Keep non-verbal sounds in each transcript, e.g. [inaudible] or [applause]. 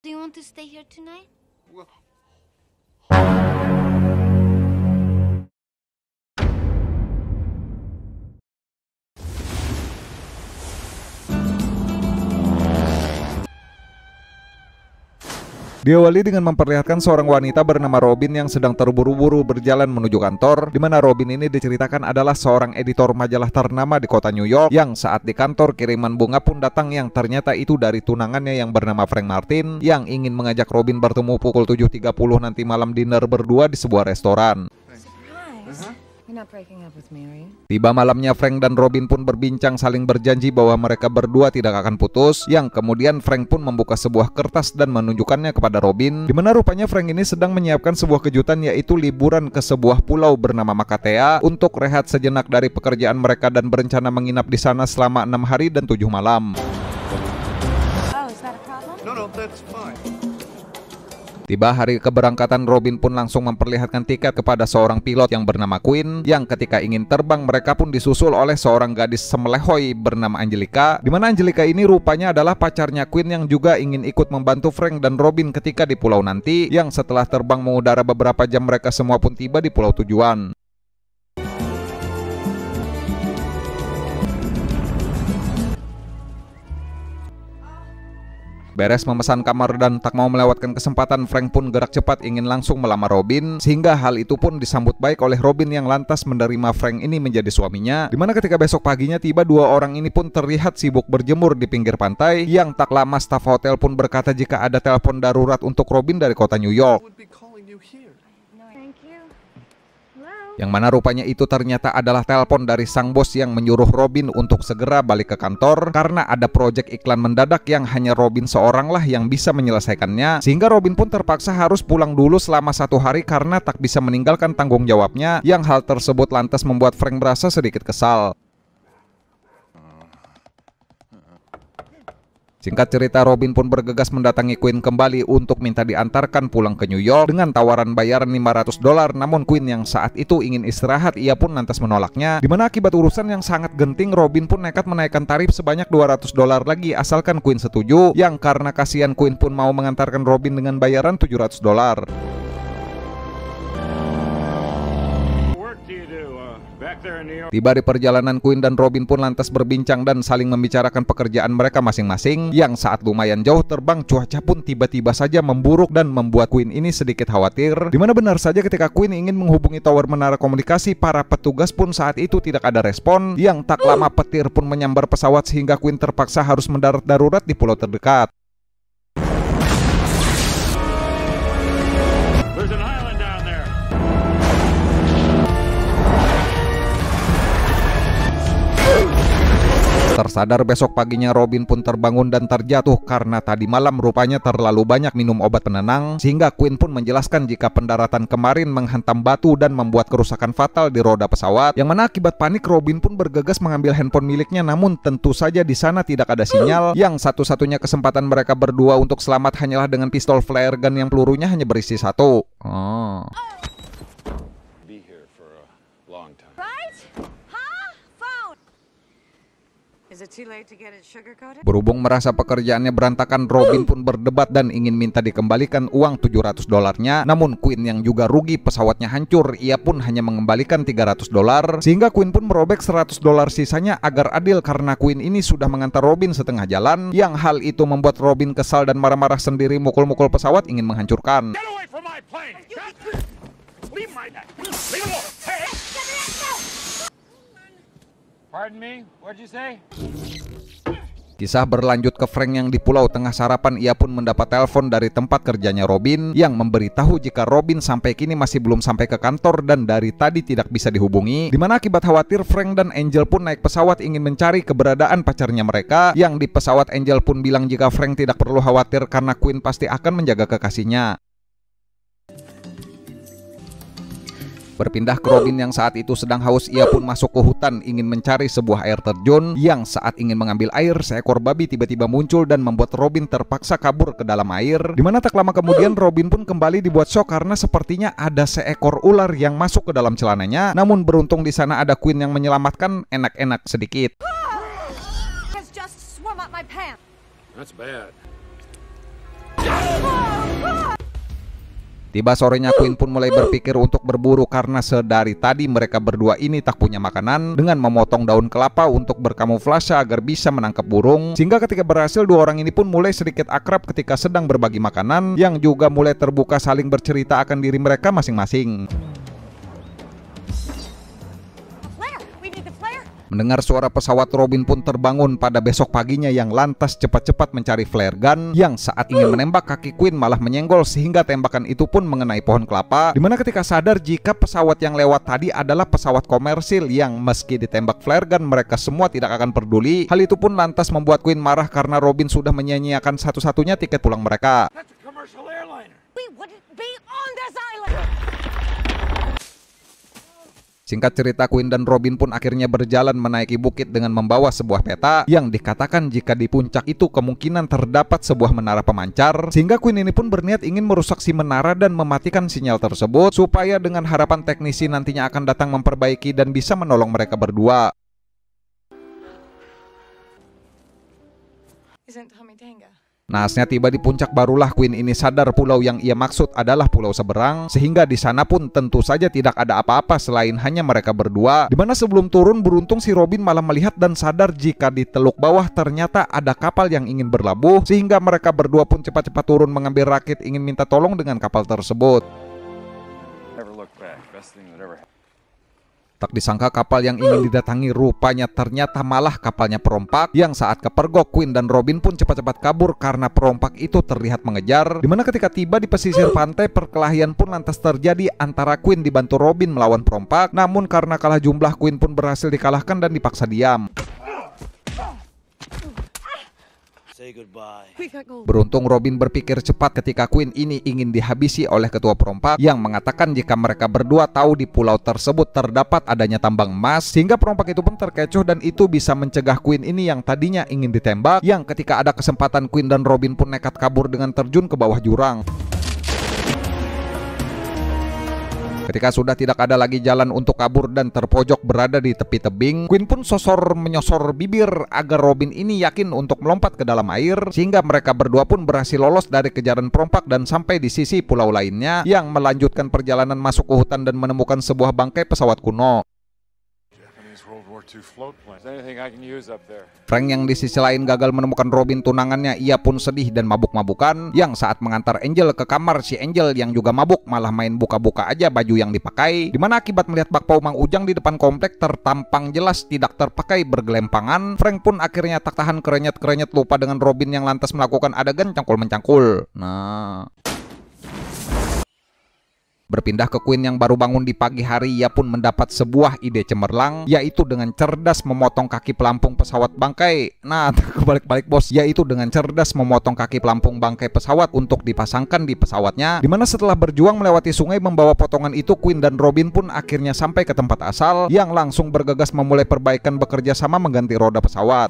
Do you want to stay here tonight? Well... Diawali dengan memperlihatkan seorang wanita bernama Robin yang sedang terburu-buru berjalan menuju kantor, di mana Robin ini diceritakan adalah seorang editor majalah ternama di kota New York yang saat di kantor kiriman bunga pun datang yang ternyata itu dari tunangannya yang bernama Frank Martin yang ingin mengajak Robin bertemu pukul 7.30 nanti malam dinner berdua di sebuah restoran. Surprise. Uh-huh. Tiba malamnya Frank dan Robin pun berbincang saling berjanji bahwa mereka berdua tidak akan putus Yang kemudian Frank pun membuka sebuah kertas dan menunjukkannya kepada Robin Dimana rupanya Frank ini sedang menyiapkan sebuah kejutan yaitu liburan ke sebuah pulau bernama Makatea Untuk rehat sejenak dari pekerjaan mereka dan berencana menginap di sana selama enam hari dan tujuh malam oh, Tiba hari keberangkatan, Robin pun langsung memperlihatkan tiket kepada seorang pilot yang bernama Queen yang ketika ingin terbang mereka pun disusul oleh seorang gadis semelehoi bernama Angelica di mana Angelica ini rupanya adalah pacarnya Queen yang juga ingin ikut membantu Frank dan Robin ketika di pulau nanti yang setelah terbang mengudara beberapa jam mereka semua pun tiba di pulau tujuan. Beres memesan kamar dan tak mau melewatkan kesempatan, Frank pun gerak cepat ingin langsung melamar Robin, sehingga hal itu pun disambut baik oleh Robin yang lantas menerima Frank ini menjadi suaminya. Dimana ketika besok paginya tiba dua orang ini pun terlihat sibuk berjemur di pinggir pantai, yang tak lama staf hotel pun berkata jika ada telepon darurat untuk Robin dari kota New York. Yang mana rupanya itu ternyata adalah telepon dari sang bos yang menyuruh Robin untuk segera balik ke kantor karena ada proyek iklan mendadak yang hanya Robin seoranglah yang bisa menyelesaikannya sehingga Robin pun terpaksa harus pulang dulu selama satu hari karena tak bisa meninggalkan tanggung jawabnya yang hal tersebut lantas membuat Frank merasa sedikit kesal. Singkat cerita, Robin pun bergegas mendatangi Queen kembali untuk minta diantarkan pulang ke New York dengan tawaran bayaran 500 dolar. Namun Queen yang saat itu ingin istirahat, ia pun lantas menolaknya. Dimana akibat urusan yang sangat genting, Robin pun nekat menaikkan tarif sebanyak 200 dolar lagi asalkan Queen setuju. Yang karena kasihan Queen pun mau mengantarkan Robin dengan bayaran 700 dolar. Tiba di perjalanan Queen dan Robin pun lantas berbincang dan saling membicarakan pekerjaan mereka masing-masing yang saat lumayan jauh terbang cuaca pun tiba-tiba saja memburuk dan membuat Queen ini sedikit khawatir. Dimana benar saja ketika Queen ingin menghubungi tower menara komunikasi para petugas pun saat itu tidak ada respon yang tak lama petir pun menyambar pesawat sehingga Queen terpaksa harus mendarat darurat di pulau terdekat. Tersadar besok paginya Robin pun terbangun dan terjatuh karena tadi malam rupanya terlalu banyak minum obat penenang sehingga Queen pun menjelaskan jika pendaratan kemarin menghantam batu dan membuat kerusakan fatal di roda pesawat yang mana akibat panik Robin pun bergegas mengambil handphone miliknya namun tentu saja di sana tidak ada sinyal yang satu-satunya kesempatan mereka berdua untuk selamat hanyalah dengan pistol flare gun yang pelurunya hanya berisi satu. Oh. Berhubung merasa pekerjaannya berantakan, Robin pun berdebat dan ingin minta dikembalikan uang 700 dolarnya. Namun Queen yang juga rugi pesawatnya hancur, ia pun hanya mengembalikan 300 dolar. Sehingga Queen pun merobek 100 dolar sisanya agar adil karena Queen ini sudah mengantar Robin setengah jalan. Yang hal itu membuat Robin kesal dan marah-marah sendiri mukul-mukul pesawat ingin menghancurkan. Pardon me, what'd you say? Kisah berlanjut ke Frank yang di pulau tengah sarapan ia pun mendapat telepon dari tempat kerjanya Robin yang memberitahu jika Robin sampai kini masih belum sampai ke kantor dan dari tadi tidak bisa dihubungi dimana akibat khawatir Frank dan Angel pun naik pesawat ingin mencari keberadaan pacarnya mereka yang di pesawat Angel pun bilang jika Frank tidak perlu khawatir karena Queen pasti akan menjaga kekasihnya Berpindah ke Robin yang saat itu sedang haus, ia pun masuk ke hutan ingin mencari sebuah air terjun yang saat ingin mengambil air, seekor babi tiba-tiba muncul dan membuat Robin terpaksa kabur ke dalam air. Dimana tak lama kemudian Robin pun kembali dibuat shock karena sepertinya ada seekor ular yang masuk ke dalam celananya. Namun beruntung di sana ada Queen yang menyelamatkan enak-enak sedikit. That's bad. Tiba sorenya Queen pun mulai berpikir untuk berburu karena sedari tadi mereka berdua ini tak punya makanan dengan memotong daun kelapa untuk berkamuflase agar bisa menangkap burung. Sehingga ketika berhasil dua orang ini pun mulai sedikit akrab ketika sedang berbagi makanan yang juga mulai terbuka saling bercerita akan diri mereka masing-masing. Mendengar suara pesawat Robin pun terbangun pada besok paginya yang lantas cepat-cepat mencari flare gun yang saat ingin menembak kaki Queen malah menyenggol sehingga tembakan itu pun mengenai pohon kelapa. Dimana ketika sadar jika pesawat yang lewat tadi adalah pesawat komersil yang meski ditembak flare gun mereka semua tidak akan peduli. Hal itu pun lantas membuat Queen marah karena Robin sudah menyanyiakan satu-satunya tiket pulang mereka. That's Singkat cerita, Queen dan Robin pun akhirnya berjalan menaiki bukit dengan membawa sebuah peta yang dikatakan jika di puncak itu kemungkinan terdapat sebuah menara pemancar, sehingga Queen ini pun berniat ingin merusak si menara dan mematikan sinyal tersebut supaya dengan harapan teknisi nantinya akan datang memperbaiki dan bisa menolong mereka berdua. Isn't Tommy Tenga? Naasnya tiba di puncak barulah Queen ini sadar pulau yang ia maksud adalah Pulau Seberang, sehingga di sana pun tentu saja tidak ada apa-apa selain hanya mereka berdua. Dimana sebelum turun beruntung si Robin malah melihat dan sadar jika di teluk bawah ternyata ada kapal yang ingin berlabuh, sehingga mereka berdua pun cepat-cepat turun mengambil rakit ingin minta tolong dengan kapal tersebut. Tak disangka kapal yang ingin didatangi rupanya ternyata malah kapalnya perompak yang saat kepergok Queen dan Robin pun cepat-cepat kabur karena perompak itu terlihat mengejar. Dimana ketika tiba di pesisir pantai perkelahian pun lantas terjadi antara Queen dibantu Robin melawan perompak. Namun karena kalah jumlah Queen pun berhasil dikalahkan dan dipaksa diam. Beruntung Robin berpikir cepat ketika Queen ini ingin dihabisi oleh ketua perompak yang mengatakan jika mereka berdua tahu di pulau tersebut terdapat adanya tambang emas sehingga perompak itu pun terkecoh dan itu bisa mencegah Queen ini yang tadinya ingin ditembak yang ketika ada kesempatan Queen dan Robin pun nekat kabur dengan terjun ke bawah jurang. Ketika sudah tidak ada lagi jalan untuk kabur dan terpojok berada di tepi tebing, Queen pun sosor menyosor bibir agar Robin ini yakin untuk melompat ke dalam air sehingga mereka berdua pun berhasil lolos dari kejaran perompak dan sampai di sisi pulau lainnya yang melanjutkan perjalanan masuk ke hutan dan menemukan sebuah bangkai pesawat kuno. Frank yang di sisi lain gagal menemukan Robin tunangannya, ia pun sedih dan mabuk-mabukan. Yang saat mengantar Angel ke kamar, si Angel yang juga mabuk malah main buka-buka aja baju yang dipakai. Dimana akibat melihat Bak Paumang Ujang di depan komplek tertampang jelas tidak terpakai bergelempangan, Frank pun akhirnya tak tahan kerenyet-kerenyet lupa dengan Robin yang lantas melakukan adegan cangkul-mencangkul. Nah... Berpindah ke Queen yang baru bangun di pagi hari, ia pun mendapat sebuah ide cemerlang, yaitu dengan cerdas memotong kaki pelampung pesawat bangkai. Nah, kebalik-balik [laughs] bos, yaitu dengan cerdas memotong kaki pelampung bangkai pesawat untuk dipasangkan di pesawatnya, dimana setelah berjuang melewati sungai membawa potongan itu, Queen dan Robin pun akhirnya sampai ke tempat asal, yang langsung bergegas memulai perbaikan bekerja sama mengganti roda pesawat.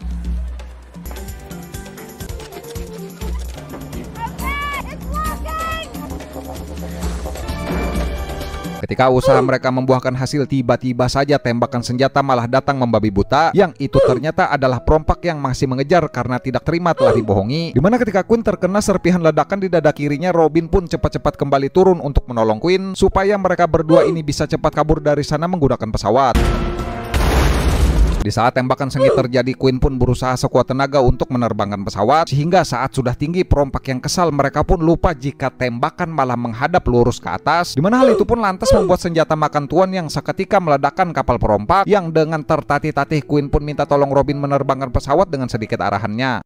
Ketika usaha mereka membuahkan hasil tiba-tiba saja tembakan senjata malah datang membabi buta yang itu ternyata adalah perompak yang masih mengejar karena tidak terima telah dibohongi. Dimana ketika Queen terkena serpihan ledakan di dada kirinya Robin pun cepat-cepat kembali turun untuk menolong Queen supaya mereka berdua ini bisa cepat kabur dari sana menggunakan pesawat. Di saat tembakan sengit terjadi, Queen pun berusaha sekuat tenaga untuk menerbangkan pesawat sehingga saat sudah tinggi perompak yang kesal mereka pun lupa jika tembakan malah menghadap lurus ke atas. Dimana hal itu pun lantas membuat senjata makan tuan yang seketika meledakkan kapal perompak yang dengan tertatih-tatih Queen pun minta tolong Robin menerbangkan pesawat dengan sedikit arahannya.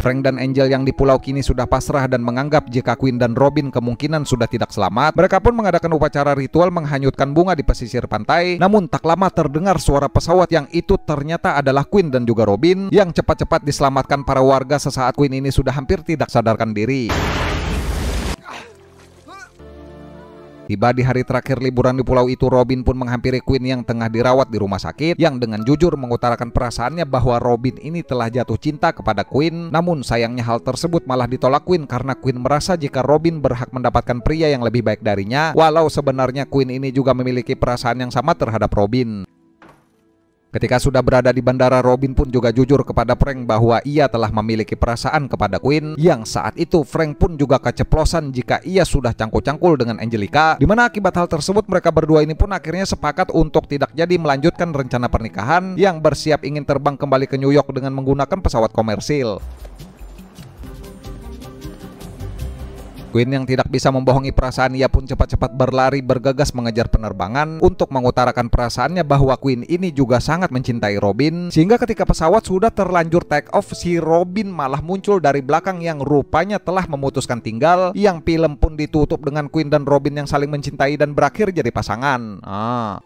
Frank dan Angel yang di pulau kini sudah pasrah dan menganggap jika Queen dan Robin kemungkinan sudah tidak selamat. Mereka pun mengadakan upacara ritual menghanyutkan bunga di pesisir pantai. Namun tak lama terdengar suara pesawat yang itu ternyata adalah Queen dan juga Robin yang cepat-cepat diselamatkan para warga sesaat Queen ini sudah hampir tidak sadarkan diri. Tiba di hari terakhir liburan di pulau itu, Robin pun menghampiri Queen yang tengah dirawat di rumah sakit yang dengan jujur mengutarakan perasaannya bahwa Robin ini telah jatuh cinta kepada Queen. Namun sayangnya hal tersebut malah ditolak Queen karena Queen merasa jika Robin berhak mendapatkan pria yang lebih baik darinya, walau sebenarnya Queen ini juga memiliki perasaan yang sama terhadap Robin. Ketika sudah berada di bandara, Robin pun juga jujur kepada Frank bahwa ia telah memiliki perasaan kepada Queen yang saat itu Frank pun juga keceplosan jika ia sudah cangkul-cangkul dengan Angelica dimana akibat hal tersebut mereka berdua ini pun akhirnya sepakat untuk tidak jadi melanjutkan rencana pernikahan yang bersiap ingin terbang kembali ke New York dengan menggunakan pesawat komersil. Queen yang tidak bisa membohongi perasaan ia pun cepat-cepat berlari bergegas mengejar penerbangan untuk mengutarakan perasaannya bahwa Queen ini juga sangat mencintai Robin sehingga ketika pesawat sudah terlanjur take off si Robin malah muncul dari belakang yang rupanya telah memutuskan tinggal yang film pun ditutup dengan Queen dan Robin yang saling mencintai dan berakhir jadi pasangan. Ah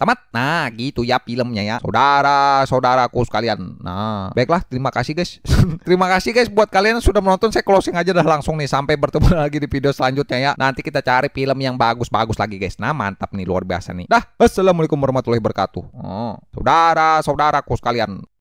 tamat. Nah, gitu ya filmnya ya. Saudara-saudaraku sekalian. Nah, baiklah terima kasih guys. [laughs] terima kasih guys buat kalian yang sudah menonton. Saya closing aja dah langsung nih sampai bertemu [laughs] lagi di video selanjutnya ya. Nanti kita cari film yang bagus-bagus lagi guys. Nah, mantap nih luar biasa nih. Dah, assalamualaikum warahmatullahi wabarakatuh. Oh, saudara-saudaraku sekalian.